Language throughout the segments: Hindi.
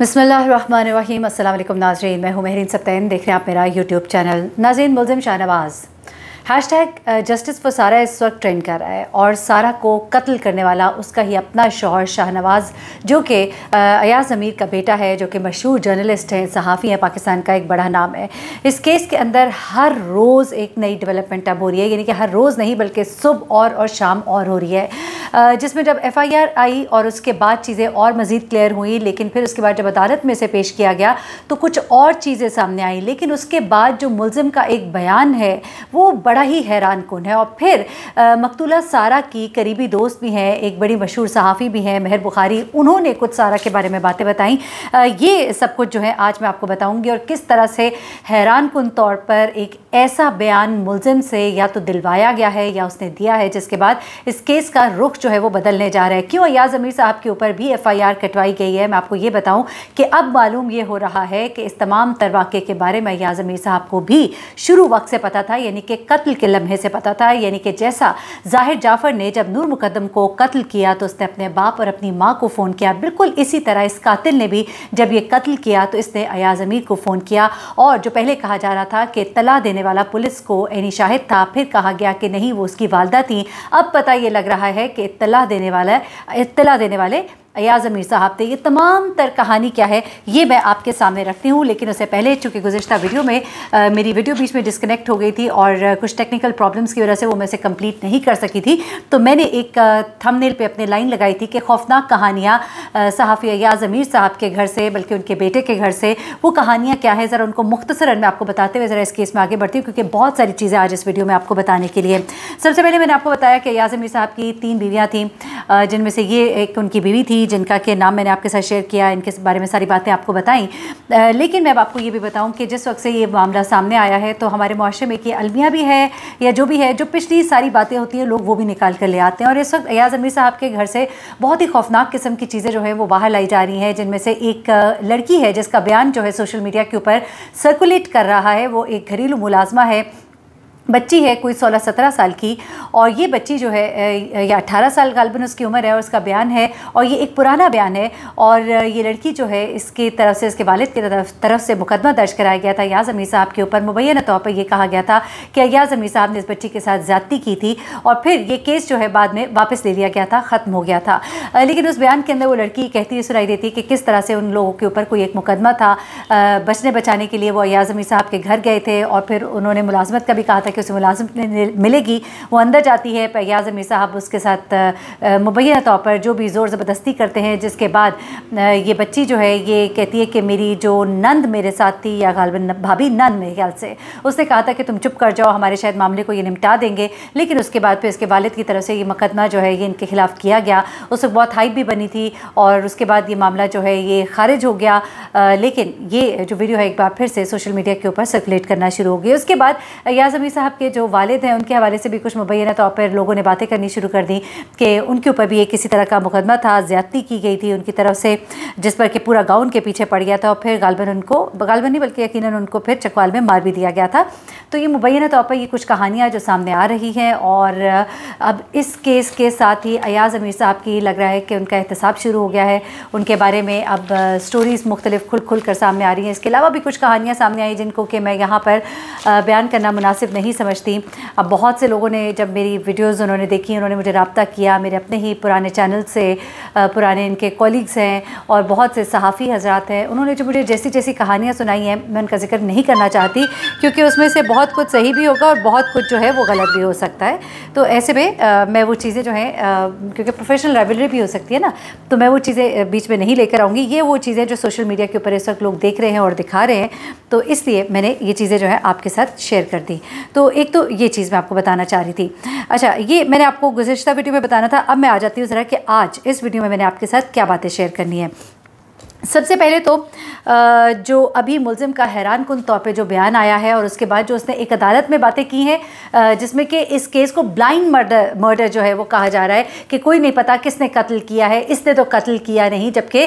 बसमिल अल्लाम नाजरीन मैं हूँ महरीन सप्तैन देख रहे हैं आप मेरा यूट्यूब चैनल नाजीन मुलजिम Shahnawaz hashtag justice for Sara इस वक्त ट्रेंड कर रहा है और सारा को कत्ल करने वाला उसका ही अपना शोहर शाहनवाज जो कि uh, अयाज अमीर का बेटा है जो कि मशहूर जर्नलिस्ट हैं सहाफ़ी हैं पाकिस्तान का एक बड़ा नाम है इस केस के अंदर हर रोज़ एक नई डेवलपमेंट अब हो रही है यानी कि हर रोज़ नहीं बल्कि सुबह और और शाम और हो रही है uh, जिसमें जब एफ़ आई आर आई और उसके बाद चीज़ें और मज़ीद क्लियर हुई लेकिन फिर उसके बाद जब अदालत में इसे पेश किया गया तो कुछ और चीज़ें सामने आई लेकिन उसके बाद जो मुलम का एक बयान है वो बड़ा बड़ा ही हैरान कन है और फिर मकतूला सारा की करीबी दोस्त भी हैं एक बड़ी मशहूर सहाफ़ी भी हैं मेहर बुखारी उन्होंने कुछ सारा के बारे में बातें बताई ये सब कुछ जो है आज मैं आपको बताऊँगी और किस तरह से हैरान कन तौर पर एक ऐसा बयान मुलजिम से या तो दिलवाया गया है या उसने दिया है जिसके बाद इस केस का रुख जो है वो बदलने जा रहा है क्यों अयाज अमीर साहब के ऊपर भी एफ आई आर कटवाई गई है मैं आपको ये बताऊँ कि अब मालूम ये हो रहा है कि इस तमाम तरवाके के बारे में अयाज अमीर साहब को भी शुरू वक्त से पता था यानी कि कत कत्ल के लम्हे से पता था यानी कि जैसा जाहिर जाफर ने जब नूर मुकदम को कत्ल किया तो उसने अपने बाप और अपनी माँ को फ़ोन किया बिल्कुल इसी तरह इस कातिल ने भी जब ये कत्ल किया तो इसने अयाज अमीर को फ़ोन किया और जो पहले कहा जा रहा था कि तला देने वाला पुलिस को एनी शाहिद था फिर कहा गया कि नहीं वो उसकी वालदा थी अब पता ये लग रहा है कि इतला देने वाला इतला देने वाले अयाज अमीर साहब थे तो ये तमाम तर कहानी क्या है ये मैं आपके सामने रखती हूँ लेकिन उससे पहले चूँकि गुजशत वीडियो में आ, मेरी वीडियो बीच में डिस्कनेक्ट हो गई थी और कुछ टेक्निकल प्रॉब्लम्स की वजह से वो मैं से कंप्लीट नहीं कर सकी थी तो मैंने एक थंबनेल पे अपने लाइन लगाई थी कि खौफनाक कहानियाँ सहाफ़ी अयाज अमीर साहब के घर से बल्कि उनके बेटे के घर से वो कहानियाँ क्या है ज़रा उनको मुख्तसरन मैं आपको बताते हुए ज़रा इस केस में आगे बढ़ती हूँ क्योंकि बहुत सारी चीज़ें आज इस वीडियो में आपको बताने के लिए सबसे पहले मैंने आपको बताया कि अयाज अमीर साहब की तीन बीवियाँ थीं जिनमें से ये एक उनकी बीवी थी थी जिनका के नाम मैंने आपके साथ शेयर किया इनके बारे में सारी बातें आपको बताई लेकिन मैं अब आपको ये भी बताऊँ कि जिस वक्त से ये मामला सामने आया है तो हमारे माशरे में कि अलमिया भी है या जो भी है जो पिछली सारी बातें होती हैं लोग वो भी निकाल कर ले आते हैं और इस वक्त अयाज अमीर साहब के घर से बहुत ही खौफनाक किस्म की चीज़ें जो है वो बाहर लाई जा रही हैं जिनमें से एक लड़की है जिसका बयान जो है सोशल मीडिया के ऊपर सर्कुलेट कर रहा है वो एक घरेलू मुलाजमा है बच्ची है कोई 16-17 साल की और ये बच्ची जो है या 18 साल गालबन उसकी उम्र है और उसका बयान है और ये एक पुराना बयान है और ये लड़की जो है इसके तरफ से इसके वालिद की तरफ तरफ से मुकदमा दर्ज कराया गया था याज अमीर साहब के ऊपर मुबैना तौर पर यह कहा गया था कि अयाज अमीर साहब ने इस बच्ची के साथ ज़्यादती की थी और फिर ये केस जो है बाद में वापस ले लिया गया था ख़त्म हो गया था लेकिन उस बयान के अंदर वो लड़की कहती हुई सुनाई देती कि किस तरह से उन लोगों के ऊपर कोई एक मुकदमा था बचने बचाने के लिए वो अयाज अमीर साहब के घर गए थे और फिर उन्होंने मुलाजमत का भी कहा था कि कि उसे मुलाजमत मिलेगी वो अंदर जाती है फयाज अमीर साहब उसके साथ मुबैना तौर पर जो भी ज़ोर ज़बरदस्ती करते हैं जिसके बाद ये बच्ची जो है ये कहती है कि मेरी जो नंद मेरे साथ थी या गालबन भाभी नंद मेरे ख्याल से उसने कहा था कि तुम चुप कर जाओ हमारे शायद मामले को ये निपटा देंगे लेकिन उसके बाद फिर इसके वालद की तरफ से ये मुकदमा जो है ये इनके खिलाफ किया गया उस वक्त बहुत हाइप भी बनी थी और उसके बाद ये मामला जो है ये खारिज हो गया लेकिन ये जो वीडियो है एक बार फिर से सोशल मीडिया के ऊपर सर्कुलेट करना शुरू हो गई उसके बाद याजमी साहब साहब के जो वालिद हैं उनके हवाले से भी कुछ मुबैना तौर तो पर लोगों ने बातें करनी शुरू कर दी कि उनके ऊपर भी एक किसी तरह का मुकदमा था ज़्यादती की गई थी उनकी तरफ से जिस पर कि पूरा गाउन के पीछे पड़ गया था और फिर गालबन उनको गालबन नहीं बल्कि यकीन उनको फिर चकवाल में मार भी दिया गया था तो ये मुबैना तौर तो पर ये कुछ कहानियाँ जो सामने आ रही हैं और अब इस केस के साथ ही अयाज़ अमीर साहब की लग रहा है कि उनका एहतसाब शुरू हो गया है उनके बारे में अब स्टोरीज़ मुख्तलिफ खुल खुल कर सामने आ रही हैं इसके अलावा भी कुछ कहानियाँ सामने आई जिनको कि मैं यहाँ पर बयान करना मुनासिब नहीं नहीं समझती अब बहुत से लोगों ने जब मेरी वीडियोज़ उन्होंने देखी उन्होंने मुझे रबता किया मेरे अपने ही पुराने चैनल से पुराने इनके कॉलीग्स हैं और बहुत से सहाफ़ी हजरात हैं उन्होंने जो मुझे जैसी जैसी कहानियाँ सुनाई हैं मैं उनका जिक्र नहीं करना चाहती क्योंकि उसमें से बहुत कुछ सही भी होगा और बहुत कुछ जो है वो गलत भी हो सकता है तो ऐसे में मैं वो चीज़ें जो हैं क्योंकि प्रोफेशनल राइवलरी भी हो सकती है ना तो मैं वो चीज़ें बीच में नहीं लेकर आऊँगी ये वो चीज़ें जो सोशल मीडिया के ऊपर इस वक्त लोग देख रहे हैं और दिखा रहे हैं तो इसलिए मैंने ये चीज़ें जो है आपके साथ शेयर कर दी तो तो एक तो ये चीज़ मैं आपको बताना चाह रही थी अच्छा ये मैंने आपको गुजशत वीडियो में बताना था अब मैं आ जाती हूँ ज़रा कि आज इस वीडियो में मैंने आपके साथ क्या बातें शेयर करनी है सबसे पहले तो जो अभी मुलजिम का हैरान कन तौर पर जो बयान आया है और उसके बाद जो उसने एक अदालत में बातें की हैं जिसमें कि इस केस को ब्लाइंड मर्डर मर्डर जो है वो कहा जा रहा है कि कोई नहीं पता किसने कत्ल किया है इसने तो कत्ल किया नहीं जबकि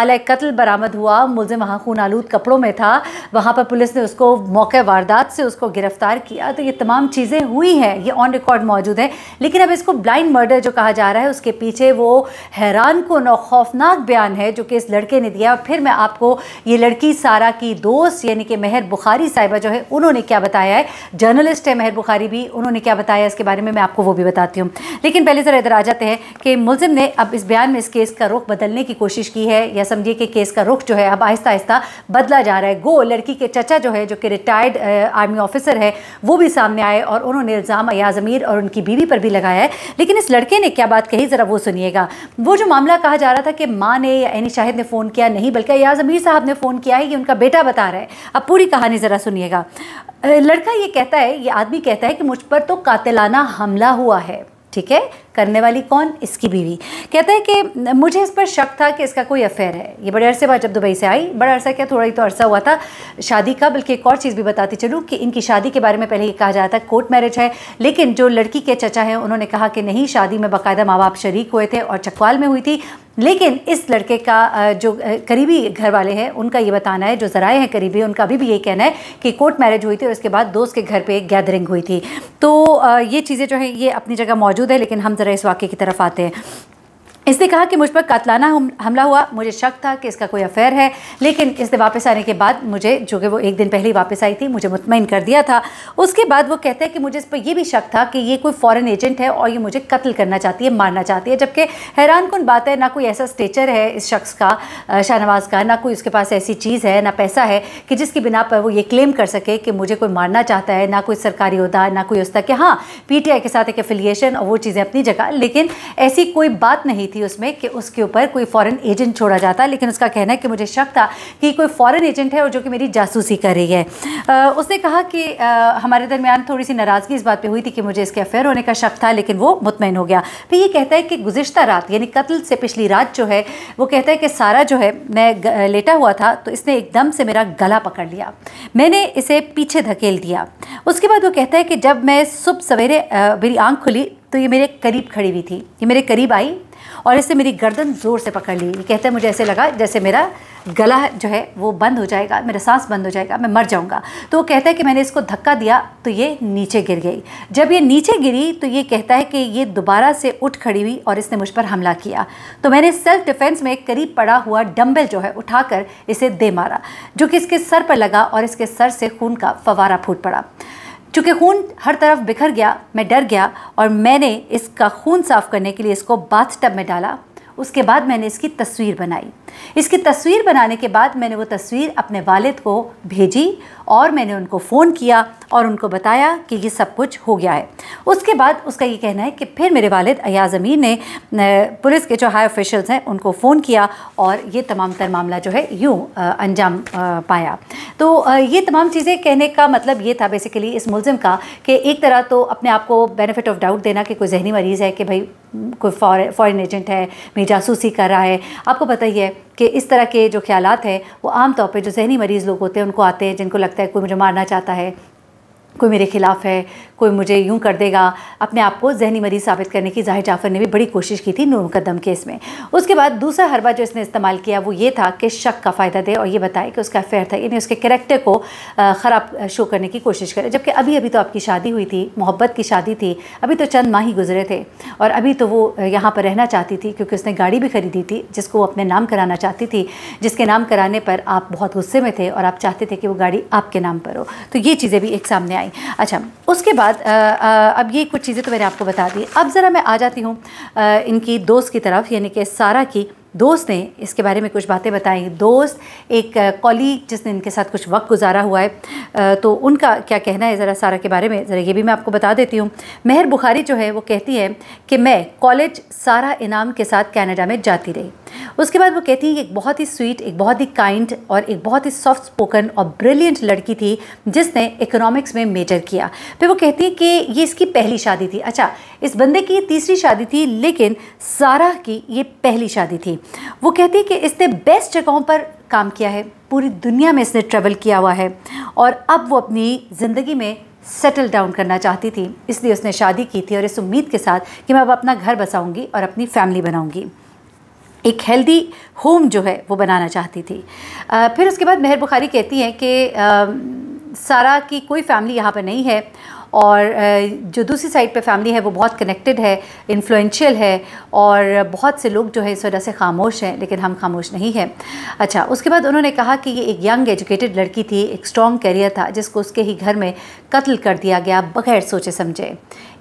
आला कत्ल बरामद हुआ मुलजिम वहाँ खून आलूद कपड़ों में था वहाँ पर पुलिस ने उसको मौके वारदात से उसको गिरफ़्तार किया तो ये तमाम चीज़ें हुई हैं ये ऑन रिकॉर्ड मौजूद हैं लेकिन अब इसको ब्लाइंड मर्डर जो कहा जा रहा है उसके पीछे वो हैरान कन और खौफनाक बयान है जो कि इस लड़के ने दिया फिर मैं आपको ये लड़की सारा की दोस्त यानी कि मेहर बुखारी साहिबा जो है उन्होंने क्या बताया है जर्नलिस्ट है मेहर बुखारी भी उन्होंने क्या बताया इसके बारे में मैं आपको वो भी बताती हूँ लेकिन पहले ज़रा इधर आ जाते हैं कि मुलिम ने अब इस बयान में इस केस का रुख बदलने की कोशिश की है या समझिए कि केस का रुख जो है अब आहिस्ता आहिस्ता बदला जा रहा है गो लड़की के चचा जो है जो कि रिटायर्ड आर्मी ऑफिसर है वो भी सामने आए और उन्होंने इल्ज़ाम अयाज अमीर और उनकी बीवी पर भी लगाया है लेकिन इस लड़के ने क्या बात कही ज़रा वो सुनिएगा वो जो मामला कहा जा रहा था कि माँ ने यानी शाहिद ने फ़ोन किया नहीं बल्कि अयाज अमीर साहब ने फ़ोन किया है ये उनका बेटा बता रहा है अब पूरी कहानी ज़रा सुनिएगा लड़का ये कहता है ये आदमी कहता है कि मुझ पर तो कातिलाना हमला हुआ है ठीक है करने वाली कौन इसकी बीवी कहता है कि मुझे इस पर शक था कि इसका कोई अफेयर है ये बड़े अरसे बाद जब दुबई से आई बड़ा अरसा क्या थोड़ा ही तो अरसा हुआ था शादी का बल्कि एक और चीज़ भी बताती चलूँ कि इनकी शादी के बारे में पहले ये कहा जाता था कोर्ट मैरिज है लेकिन जो लड़की के चचा हैं उन्होंने कहा कि नहीं शादी में बाकायदा माँ बाप शरीक हुए थे और चकवाल में हुई थी लेकिन इस लड़के का जो करीबी घर वाले हैं उनका ये बताना है जो ज़राए हैं करीबी उनका अभी भी ये कहना है कि कोर्ट मैरिज हुई थी और उसके बाद दोस्त के घर पे एक गैदरिंग हुई थी तो ये चीज़ें जो है ये अपनी जगह मौजूद है लेकिन हम ज़रा इस वाक्य की तरफ आते हैं इसने कहा कि मुझ पर कातलाना हमला हुआ मुझे शक था कि इसका कोई अफेयर है लेकिन इसने वापस आने के बाद मुझे जो कि वो एक दिन पहले ही वापस आई थी मुझे मुतमिन कर दिया था उसके बाद वो कहते हैं कि मुझे इस पर यह भी शक था कि ये कोई फॉरेन एजेंट है और ये मुझे कत्ल करना चाहती है मारना चाहती है जबकि हैरान कन बात है ना कोई ऐसा स्टेचर है इस शख्स का शाहनवाज का ना कोई उसके पास ऐसी चीज़ है ना पैसा है कि जिसकी बिना पर वो ये क्लेम कर सके कि मुझे कोई मारना चाहता है ना कोई सरकारी अहदा ना कोई उसका कि हाँ पी के साथ एक एफिलिएशन और वो चीज़ें अपनी जगह लेकिन ऐसी कोई बात नहीं थी थी उसमें कि उसके ऊपर कोई फॉरेन एजेंट छोड़ा जाता लेकिन उसका कहना है कि मुझे शक था कि कोई फॉरेन एजेंट है और जो कि मेरी जासूसी कर रही है आ, उसने कहा कि आ, हमारे दरमियान थोड़ी सी नाराज़गी इस बात पर हुई थी कि मुझे इसके अफेयर होने का शक था लेकिन वो मुतमिन हो गया फिर तो ये कहता है कि गुजशत रात यानी कत्ल से पिछली रात जो है वो कहता है कि सारा जो है मैं लेटा हुआ था तो इसने एकदम से मेरा गला पकड़ लिया मैंने इसे पीछे धकेल दिया उसके बाद वो कहता है कि जब मैं सुबह सवेरे मेरी आँख खुली तो ये मेरे करीब खड़ी हुई थी ये मेरे करीब आई और इसने मेरी गर्दन ज़ोर से पकड़ ली ये कहते हैं मुझे ऐसे लगा जैसे मेरा गला जो है वो बंद हो जाएगा मेरा सांस बंद हो जाएगा मैं मर जाऊँगा तो वो कहता है कि मैंने इसको धक्का दिया तो ये नीचे गिर गई जब ये नीचे गिरी तो ये कहता है कि ये दोबारा से उठ खड़ी हुई और इसने मुझ पर हमला किया तो मैंने सेल्फ डिफेंस में करीब पड़ा हुआ डम्बल जो है उठाकर इसे दे मारा जो कि इसके सर पर लगा और इसके सर से खून का फवारा फूट पड़ा चूँकि खून हर तरफ बिखर गया मैं डर गया और मैंने इसका खून साफ़ करने के लिए इसको बाथ टब में डाला उसके बाद मैंने इसकी तस्वीर बनाई इसकी तस्वीर बनाने के बाद मैंने वो तस्वीर अपने वालिद को भेजी और मैंने उनको फ़ोन किया और उनको बताया कि ये सब कुछ हो गया है उसके बाद उसका ये कहना है कि फिर मेरे वालिद अयाज अमीर ने पुलिस के जो हाई ऑफिशल्स हैं उनको फ़ोन किया और ये तमाम तर मामला जो है यूँ अंजाम पाया तो ये तमाम चीज़ें कहने का मतलब ये था बेसिकली इस मुलम का कि एक तरह तो अपने आप को बेनिफिट ऑफ डाउट देना कि कोई जहनी मरीज़ है कि भाई कोई फॉरन एजेंट है मेरी जासूसी कर रहा है आपको पता ही है कि इस तरह के जो ख्याल हैं वो आम तौर पे जो जहनी मरीज़ लोग होते हैं उनको आते हैं जिनको लगता है कोई मुझे मारना चाहता है कोई मेरे ख़िलाफ़ है कोई मुझे यूं कर देगा अपने आप को जहनी मरीज़ साबित करने की जाहिर जाफ़र ने भी बड़ी कोशिश की थी नूर मुकदम केस में उसके बाद दूसरा हरबा जो इसने इस्तेमाल किया वो ये था कि शक का फ़ायदा दे और ये बताए कि उसका अफेयर था यानी उसके करेक्टर को ख़राब शो करने की कोशिश करे जबकि अभी अभी तो आपकी शादी हुई थी मोहब्बत की शादी थी अभी तो चंद माह ही गुजरे थे और अभी तो वो यहाँ पर रहना चाहती थी क्योंकि उसने गाड़ी भी खरीदी थी जिसको वो अपने नाम कराना चाहती थी जिसके नाम कराने पर आप बहुत गुस्से में थे और आप चाहते थे कि वो गाड़ी आपके नाम पर हो तो ये चीज़ें भी एक सामने आई आई अच्छा उसके बाद आ, आ, अब ये कुछ चीज़ें तो मैंने आपको बता दी अब ज़रा मैं आ जाती हूँ इनकी दोस्त की तरफ यानी कि सारा की दोस्त ने इसके बारे में कुछ बातें बताई दोस्त एक कॉलीग जिसने इनके साथ कुछ वक्त गुजारा हुआ है तो उनका क्या कहना है ज़रा सारा के बारे में ज़रा ये भी मैं आपको बता देती हूँ मेहर बुखारी जो है वो कहती है कि मैं कॉलेज सारा इनाम के साथ कैनेडा में जाती रही उसके बाद वो कहती हैं कि एक बहुत ही स्वीट एक बहुत ही काइंड और एक बहुत ही सॉफ्ट स्पोकन और ब्रिलियंट लड़की थी जिसने इकोनॉमिक्स में मेजर किया फिर वो कहती हैं कि ये इसकी पहली शादी थी अच्छा इस बंदे की तीसरी शादी थी लेकिन सारा की ये पहली शादी थी वो कहती है कि इसने बेस्ट जगहों पर काम किया है पूरी दुनिया में इसने ट्रेवल किया हुआ है और अब वो अपनी ज़िंदगी में सेटल डाउन करना चाहती थी इसलिए उसने शादी की थी और इस उम्मीद के साथ कि मैं अब अपना घर बसाऊंगी और अपनी फैमिली बनाऊंगी एक हेल्दी होम जो है वो बनाना चाहती थी आ, फिर उसके बाद मेहर बुखारी कहती हैं कि सारा की कोई फैमिली यहाँ पर नहीं है और जो दूसरी साइड पे फैमिली है वो बहुत कनेक्टेड है इन्फ्लुएंशियल है और बहुत से लोग जो है इस वजह से खामोश हैं लेकिन हम खामोश नहीं हैं अच्छा उसके बाद उन्होंने कहा कि ये एक यंग एजुकेटेड लड़की थी एक स्ट्रॉन्ग कैरियर था जिसको उसके ही घर में कत्ल कर दिया गया बगैर सोचे समझे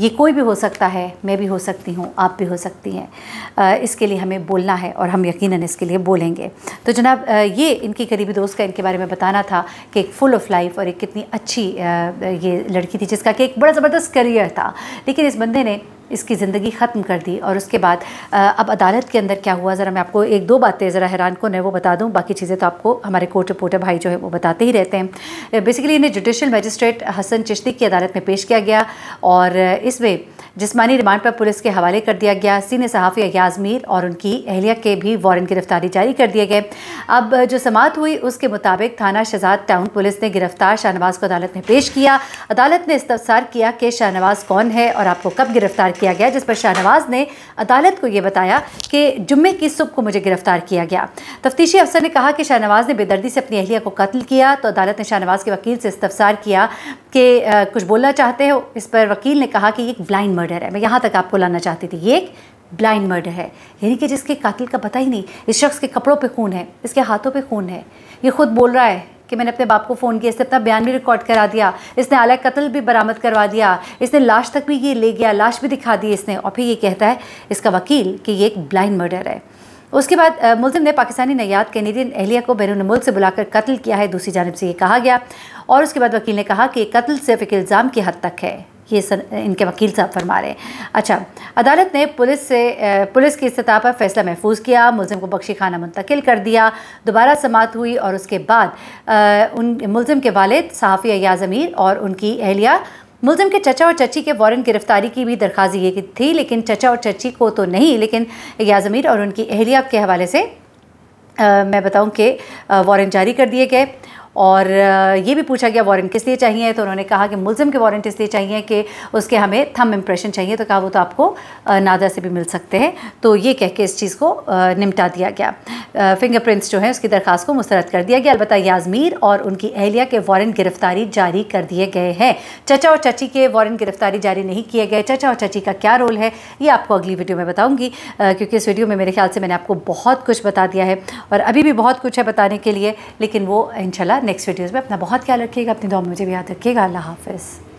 ये कोई भी हो सकता है मैं भी हो सकती हूँ आप भी हो सकती हैं इसके लिए हमें बोलना है और हम यकीनन इसके लिए बोलेंगे तो जनाब ये इनकी करीबी दोस्त का इनके बारे में बताना था कि एक फुल ऑफ लाइफ और एक कितनी अच्छी ये लड़की थी जिसका कि एक बड़ा ज़बरदस्त करियर था लेकिन इस बंदे ने इसकी ज़िंदगी ख़त्म कर दी और उसके बाद अब अदालत के अंदर क्या हुआ ज़रा मैं आपको एक दो बातें ज़रा हैरान को न वो बता दूँ बाकी चीज़ें तो आपको हमारे कोर्ट रिपोर्टर भाई जो है वो बताते ही रहते हैं बेसिकली इन्हें जुडिशल मजिस्ट्रेट हसन चिश्ती की अदालत में पेश किया गया और इसमें जिसमानी रिमांड पर पुलिस के हवाले कर दिया गया सीनियर सहाफ़ी अयाज मीर और उनकी अहलिया के भी वारंट गिरफ्तारी जारी कर दिए गए अब जो समात हुई उसके मुताबिक थाना शहजाद टाउन पुलिस ने गिरफ्तार शाहनवाज को अदालत में पेश किया अदालत ने इस्तफसार किया कि शाहनवाज कौन है और आपको कब गिरफ्तार गिरफ्तार किया गया जिस पर शाहनवाज ने अदालत को यह बताया कि जुम्मे की सुबह को मुझे गिरफ्तार किया गया तफ्तीशी अफसर ने कहा कि शाहनवाज ने बेदर्दी से अपनी अहलिया को कत्ल किया तो अदालत ने शाहनवाज के वकील से इस्तफसार किया कि कुछ बोलना चाहते हो इस पर वकील ने कहा कि एक ब्लाइंड मर्डर है मैं यहाँ तक आपको लाना चाहती थी ये एक ब्लाइंड मर्डर है यानी कि जिसके कातिल का पता ही नहीं इस शख्स के कपड़ों पे खून है इसके हाथों पे खून है ये खुद बोल रहा है कि मैंने अपने बाप को फ़ोन किया इसने अपना बयान भी रिकॉर्ड करा दिया इसने आला कत्ल भी बरामद करवा दिया इसने लाश तक भी ये ले गया लाश भी दिखा दी इसने और फिर ये कहता है इसका वकील कि ये एक ब्लाइंड मर्डर है उसके बाद मुलिम ने पाकिस्तानी नयात कैनेडियन एहलिया को बैरून मुल्क से बुलाकर कत्ल किया है दूसरी जानब से ये कहा गया और उसके बाद वकील ने कहा कि कत्ल सिर्फ एक इल्ज़ाम की हद तक है ये सर इनके वकील साहब फरमा रहे हैं अच्छा अदालत ने पुलिस से पुलिस की इस्तः पर फैसला महफूज किया मुलम को बख्शी खाना मुंतकिल कर दिया दोबारा समात हुई और उसके बाद आ, उन मुलिम के वालद सहाफ़ी अयाज अमीर और उनकी अहलिया मुलम के चचा और चची के वारंट गिरफ्तारी की भी दरख्वास्त ये थी लेकिन चचा और चची को तो नहीं लेकिन अयाज अमीर और उनकी अहलिया के हवाले से आ, मैं बताऊँ कि वारंट जारी कर दिए गए और ये भी पूछा गया वारंट किस लिए चाहिए तो उन्होंने कहा कि मुलजिम के वारंट इसलिए चाहिए कि उसके हमें थम इम्प्रेशन चाहिए तो कहा वो तो आपको नादा से भी मिल सकते हैं तो ये कह के इस चीज़ को निपटा दिया गया फिंगरप्रिंट्स जो है उसकी दरखास्त को मुस्तरद कर दिया गया अलबत् याजमीर और उनकी अहलिया के वारंट गिरफ्तारी जारी कर दिए गए हैं चचा और चची के वारंट गिरफ्तारी जारी नहीं किए गए चचा और चची का क्या रोल है ये आपको अगली वीडियो में बताऊँगी क्योंकि इस वीडियो में मेरे ख्याल से मैंने आपको बहुत कुछ बता दिया है और अभी भी बहुत कुछ है बताने के लिए लेकिन वो इनशाला नेक्स्ट वीडियोज़ में अपना बहुत ख्याल रखिएगा अपनी दुआ मुझे भी याद रखिएगा अल्लाह हाफिज़